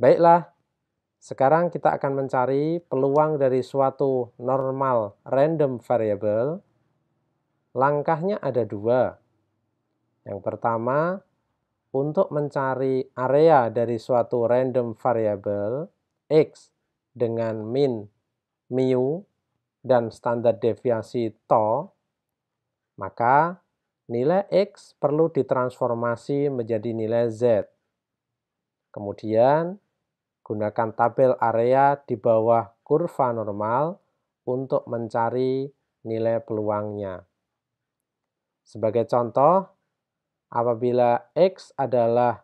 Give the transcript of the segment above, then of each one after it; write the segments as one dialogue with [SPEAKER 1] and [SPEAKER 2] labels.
[SPEAKER 1] Baiklah, sekarang kita akan mencari peluang dari suatu normal random variable. Langkahnya ada dua. Yang pertama, untuk mencari area dari suatu random variable x dengan min mu dan standar deviasi tau, maka nilai x perlu ditransformasi menjadi nilai z. Kemudian Gunakan tabel area di bawah kurva normal untuk mencari nilai peluangnya. Sebagai contoh, apabila X adalah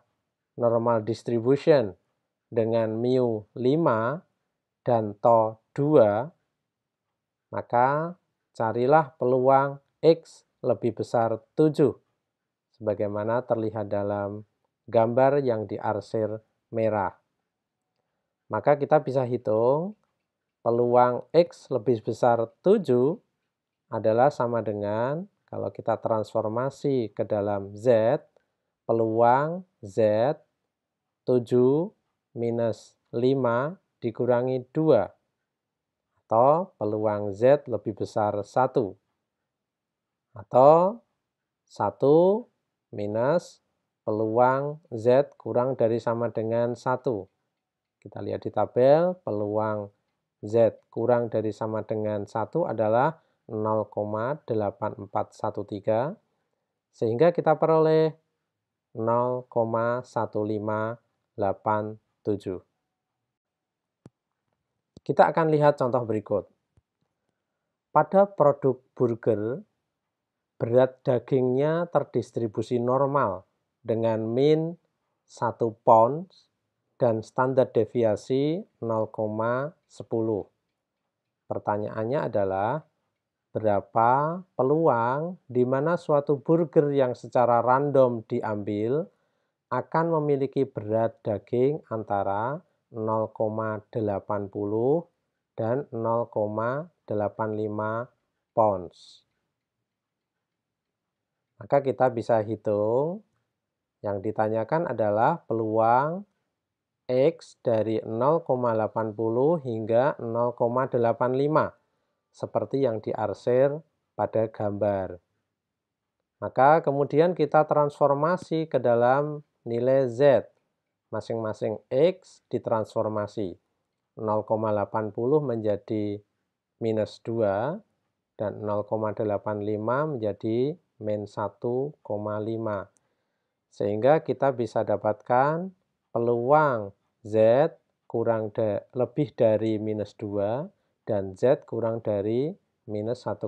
[SPEAKER 1] normal distribution dengan mu 5 dan to 2, maka carilah peluang X lebih besar 7, sebagaimana terlihat dalam gambar yang diarsir merah. Maka kita bisa hitung peluang X lebih besar 7 adalah sama dengan kalau kita transformasi ke dalam Z, peluang Z 7 minus 5 dikurangi 2 atau peluang Z lebih besar 1 atau 1 minus peluang Z kurang dari sama dengan 1 kita lihat di tabel, peluang Z kurang dari sama dengan 1 adalah 0,8413 sehingga kita peroleh 0,1587. Kita akan lihat contoh berikut. Pada produk burger, berat dagingnya terdistribusi normal dengan min 1 pound dan standar deviasi 0,10. Pertanyaannya adalah, berapa peluang di mana suatu burger yang secara random diambil akan memiliki berat daging antara 0,80 dan 0,85 pounds. Maka kita bisa hitung, yang ditanyakan adalah peluang X dari 0,80 hingga 0,85 seperti yang diarsir pada gambar. Maka kemudian kita transformasi ke dalam nilai Z. Masing-masing X ditransformasi. 0,80 menjadi minus 2 dan 0,85 menjadi min 1,5. Sehingga kita bisa dapatkan peluang Z kurang da lebih dari minus 2 dan Z kurang dari minus 1,5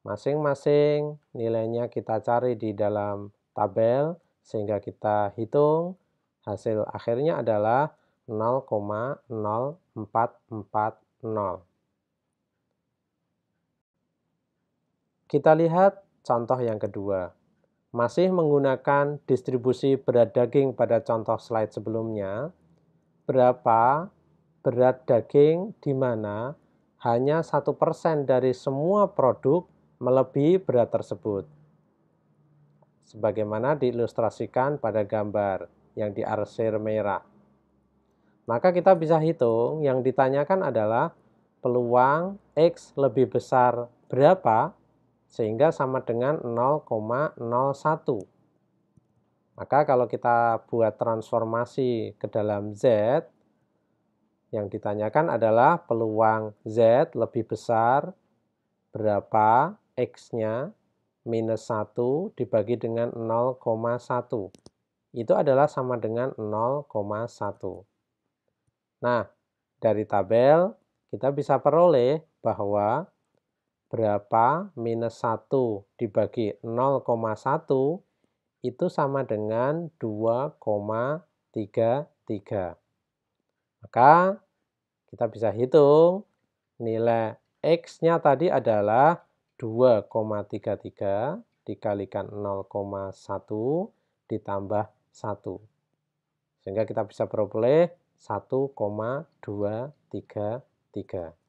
[SPEAKER 1] masing-masing nilainya kita cari di dalam tabel sehingga kita hitung hasil akhirnya adalah 0,0440. Kita lihat contoh yang kedua. Masih menggunakan distribusi berat daging pada contoh slide sebelumnya, berapa berat daging di mana hanya 1% dari semua produk melebihi berat tersebut. Sebagaimana diilustrasikan pada gambar yang diarsir merah. Maka kita bisa hitung yang ditanyakan adalah peluang X lebih besar berapa sehingga sama dengan 0,01. Maka kalau kita buat transformasi ke dalam Z, yang ditanyakan adalah peluang Z lebih besar berapa X-nya minus 1 dibagi dengan 0,1. Itu adalah sama dengan 0,1. Nah, dari tabel kita bisa peroleh bahwa berapa minus 1 dibagi 0,1 itu sama dengan 2,33. Maka kita bisa hitung nilai X-nya tadi adalah 2,33 dikalikan 0,1 ditambah 1. Sehingga kita bisa peroleh 1,233.